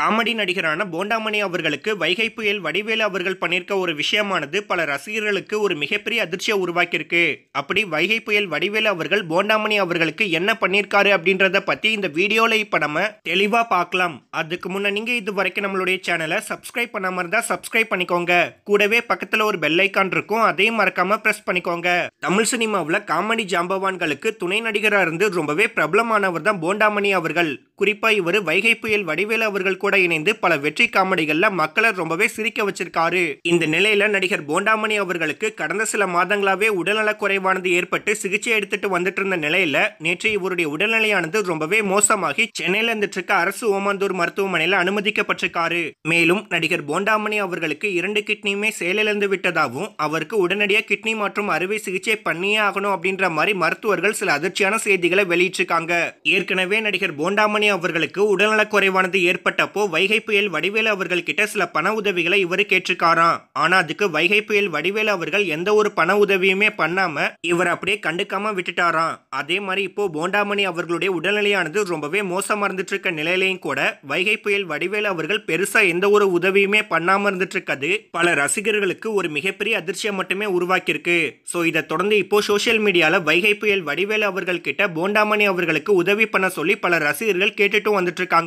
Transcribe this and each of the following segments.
comedy நடிகரான Bonda Mani அவர்களுக்கு வைகை புயல் வடிவேலு அவர்கள் பண்ணியிருக்க ஒரு விஷயமானது பல ரசிகர்களுக்கு ஒரு மிகப்பெரிய அதிர்ச்சியை உருவாக்கியிருக்கு அப்படி வைகை புயல் வடிவேலு அவர்கள் போண்டாமணி அவர்களுக்கு என்ன பண்ணியிருக்காரு அப்படின்றத பற்றி இந்த வீடியோவில் இப்போ நம்ம தெளிவாக பார்க்கலாம் அதுக்கு முன்னே நீங்கள் இது வரைக்கும் நம்மளுடைய சேனலை சப்ஸ்கிரைப் பண்ணாமல் இருந்தால் சப்ஸ்கிரைப் பண்ணிக்கோங்க கூடவே பக்கத்தில் ஒரு பெல் ஐக்கான் இருக்கும் அதையும் மறக்காமல் ப்ரெஸ் பண்ணிக்கோங்க தமிழ் சினிமாவில் காமெடி ஜாம்பவான்களுக்கு துணை நடிகராக இருந்து ரொம்பவே பிரபலமானவர் தான் போண்டாமணி அவர்கள் குறிப்பாக இவர் வைகை புயல் வடிவேலு அவர்கள் கூட இணைந்து பல வெற்றி காமெடிகள்ல மக்களை ரொம்பவே சிரிக்க வச்சிருக்காரு இந்த நிலையில நடிகர் போண்டாமணி அவர்களுக்கு கடந்த சில மாதங்களாவே உடல்நலக் குறைவானது ஏற்பட்டு சிகிச்சை எடுத்துட்டு வந்துட்டு இருந்த நிலையில நேற்று இவருடைய உடல்நிலையானது ரொம்பவே மோசமாகி சென்னையில் இருந்துட்டு இருக்க அரசு ஓமாந்தூர் மருத்துவமனையில் அனுமதிக்கப்பட்டிருக்காரு மேலும் நடிகர் போண்டாமணி அவர்களுக்கு இரண்டு கிட்னியுமே செயலிழந்து விட்டதாகவும் அவருக்கு உடனடியாக கிட்னி மற்றும் அறுவை சிகிச்சை பண்ணியே ஆகணும் அப்படின்ற மாதிரி மருத்துவர்கள் சில அதிர்ச்சியான செய்திகளை வெளியிட்டிருக்காங்க ஏற்கனவே நடிகர் போண்டாமணி அவர்களுக்கு உடல்நல குறைவானது ஏற்பட்டப்போ அப்போ வைகை புயல் வடிவேலு அவர்கள் கிட்ட சில பண உதவிகளை இவர் கேட்டிருக்காராம் ஆனா அதுக்கு வைகை புயல் வடிவேலு அவர்கள் எந்த ஒரு பண உதவியுமே பண்ணாம இவர் அப்படியே கண்டுக்காம விட்டுட்டாராம் அதே மாதிரி இப்போ போண்டாமணி அவர்களுடைய உடல்நிலையானது ரொம்பவே மோசமா இருந்துட்டு இருக்க நிலையிலையும் கூட வைகை புயல் வடிவேலு அவர்கள் பெருசா எந்த ஒரு உதவியுமே பண்ணாம இருந்துட்டு இருக்கிறது பல ரசிகர்களுக்கு ஒரு மிகப்பெரிய அதிர்ச்சியை மட்டுமே உருவாக்கியிருக்கு ஸோ இதை தொடர்ந்து இப்போ சோசியல் மீடியாவில் வைகை புயல் வடிவேலு அவர்கள் கிட்ட போண்டாமணி அவர்களுக்கு உதவி பண்ண சொல்லி பல ரசிகர்கள் கேட்டுட்டும் வந்துட்டு இருக்காங்க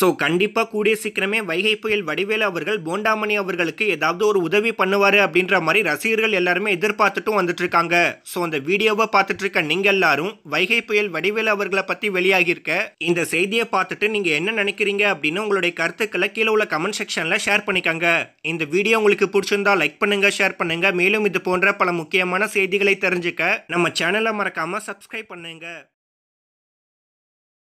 ஸோ கண்டிப்பாக கூடிய சீக்கிரமே வைகை புயல் வடிவேலு அவர்கள் போண்டாமணி அவர்களுக்கு ஏதாவது ஒரு உதவி பண்ணுவார் அப்படின்ற மாதிரி ரசிகர்கள் எல்லாருமே எதிர்பார்த்துட்டும் வந்துட்டு இருக்காங்க ஸோ அந்த வீடியோவை பார்த்துட்டு இருக்க நீங்க எல்லாரும் வைகை புயல் வடிவேலு அவர்களை பற்றி வெளியாகியிருக்க இந்த செய்தியை பார்த்துட்டு நீங்க என்ன நினைக்கிறீங்க அப்படின்னு உங்களுடைய கருத்துக்களை கீழே உள்ள கமெண்ட் செக்ஷனில் ஷேர் பண்ணிக்கோங்க இந்த வீடியோ உங்களுக்கு பிடிச்சிருந்தா லைக் பண்ணுங்க ஷேர் பண்ணுங்க மேலும் இது போன்ற பல முக்கியமான செய்திகளை தெரிஞ்சுக்க நம்ம சேனலை மறக்காம சப்ஸ்கிரைப் பண்ணுங்க